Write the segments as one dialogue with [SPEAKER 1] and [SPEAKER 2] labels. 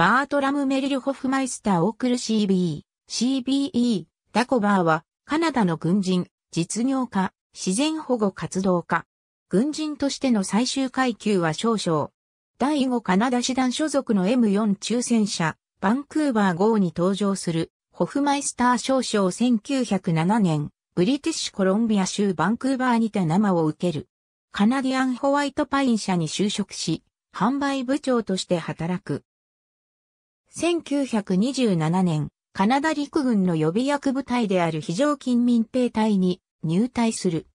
[SPEAKER 1] バートラム・メリル・ホフマイスター・オークル CBE、CBE、ダコバーは、カナダの軍人、実業家、自然保護活動家。軍人としての最終階級は少々。第5カナダ師団所属の M4 抽選車、バンクーバー号に登場する、ホフマイスター少将1907年、ブリティッシュコロンビア州バンクーバーにて生を受ける。カナディアンホワイトパイン社に就職し、販売部長として働く。1927年、カナダ陸軍の予備役部隊である非常勤民兵隊に入隊する。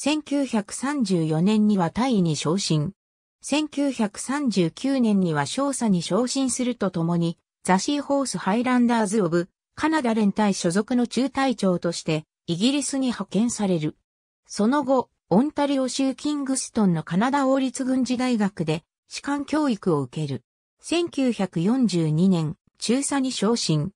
[SPEAKER 1] 1934年には隊に昇進。1939年には少佐に昇進するとともに、ザシーホースハイランダーズ・オブ、カナダ連隊所属の中隊長として、イギリスに派遣される。その後、オンタリオ州キングストンのカナダ王立軍事大学で、士官教育を受ける。1942年、中佐に昇進。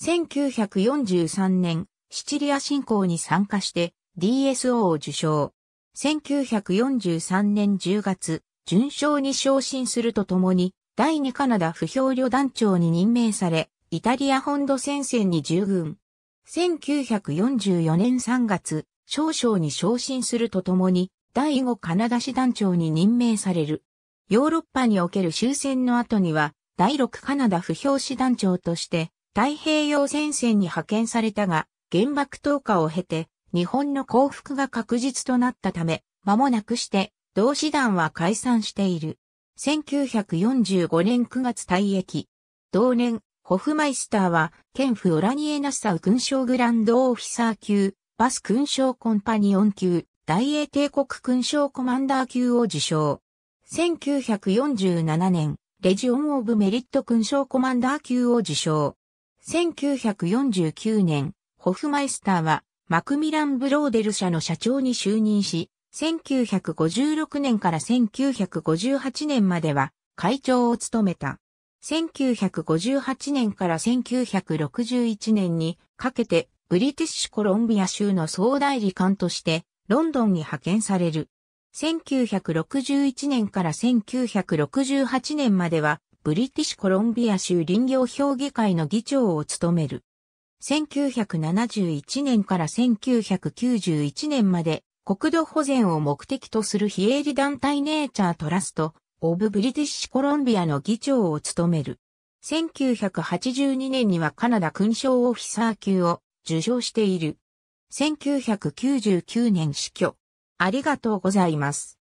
[SPEAKER 1] 1943年、シチリア侵攻に参加して DSO を受賞。1943年10月、準将に昇進するとともに、第2カナダ不評旅団長に任命され、イタリア本土戦線に従軍。1944年3月、少将に昇進するとともに、第5カナダ師団長に任命される。ヨーロッパにおける終戦の後には、第6カナダ不評師団長として、太平洋戦線に派遣されたが、原爆投下を経て、日本の降伏が確実となったため、間もなくして、同志団は解散している。1945年9月退役。同年、ホフマイスターは、県府オラニエナッサウ勲章グランドオフィサー級、バス勲章コンパニオン級、大英帝国勲章コマンダー級を受章。1947年、レジオン・オブ・メリット勲章コマンダー級を受賞。1949年、ホフマイスターは、マクミラン・ブローデル社の社長に就任し、1956年から1958年までは会長を務めた。1958年から1961年にかけてブリティッシュコロンビア州の総代理官としてロンドンに派遣される。1961年から1968年までは、ブリティッシュコロンビア州林業評議会の議長を務める。1971年から1991年まで、国土保全を目的とする非営利団体ネイチャートラスト、オブ・ブリティッシュコロンビアの議長を務める。1982年にはカナダ勲章オフィサー級を受章している。1999年死去。ありがとうございます。